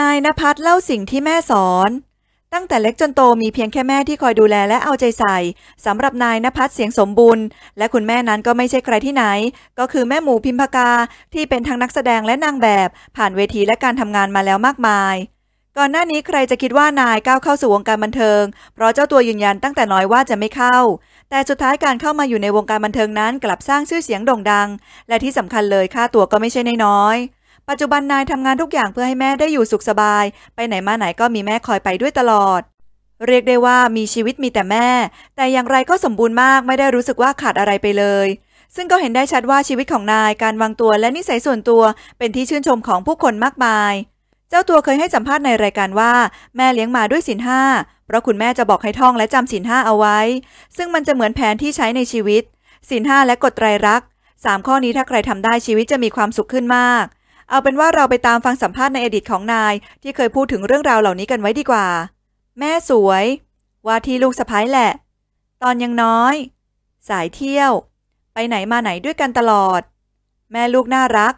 นายนภัสเล่าสิ่งที่แม่สอน ตั้งแต่เล็กจนโตมีเพียงแค่แม่ที่คอยดูแลและเอาใจใส่ สำหรับนายนภัสเสียงสมบูรณ์ และคุณแม่นั้นก็ไม่ใช่ใครที่ไหน ก็คือแม่หมูพิมพกาที่เป็นทั้งนักแสดงและนางแบบผ่านเวทีและการทำงานมาแล้วมากมาย ก่อนหน้านี้ใครจะคิดว่านายก้าวเข้าสู่วงการบันเทิง เพราะเจ้าตัวยืนยันตั้งแต่น้อยว่าจะไม่เข้า แต่สุดท้ายการเข้ามาอยู่ในวงการบันเทิงนั้นกลับสร้างชื่อเสียงโด่งดัง และที่สำคัญเลยค่าตัวก็ไม่ใช่น้อยปัจจุบันนายทำงานทุกอย่างเพื่อให้แม่ได้อยู่สุขสบาย ไปไหนมาไหนก็มีแม่คอยไปด้วยตลอด เรียกได้ว่ามีชีวิตมีแต่แม่ แต่อย่างไรก็สมบูรณ์มากไม่ได้รู้สึกว่าขาดอะไรไปเลย ซึ่งก็เห็นได้ชัดว่าชีวิตของนายการวางตัวและนิสัยส่วนตัวเป็นที่ชื่นชมของผู้คนมากมาย เจ้าตัวเคยให้สัมภาษณ์ในรายการว่าแม่เลี้ยงมาด้วยสินห้าเพราะคุณแม่จะบอกให้ท่องและจำสินห้าเอาไว้ ซึ่งมันจะเหมือนแผนที่ใช้ในชีวิต สินห้าและกฎไตรรักษมข้อนี้ถ้าใครทำได้ชีวิตจะมีความสุขขึ้นมากเอาเป็นว่าเราไปตามฟังสัมภาษณ์ในอดีตของนาย ที่เคยพูดถึงเรื่องราวเหล่านี้กันไว้ดีกว่า แม่สวย ว่าที่ลูกสะพ้ายแหละ ตอนยังน้อย สายเที่ยว ไปไหนมาไหนด้วยกันตลอด แม่ลูกน่ารัก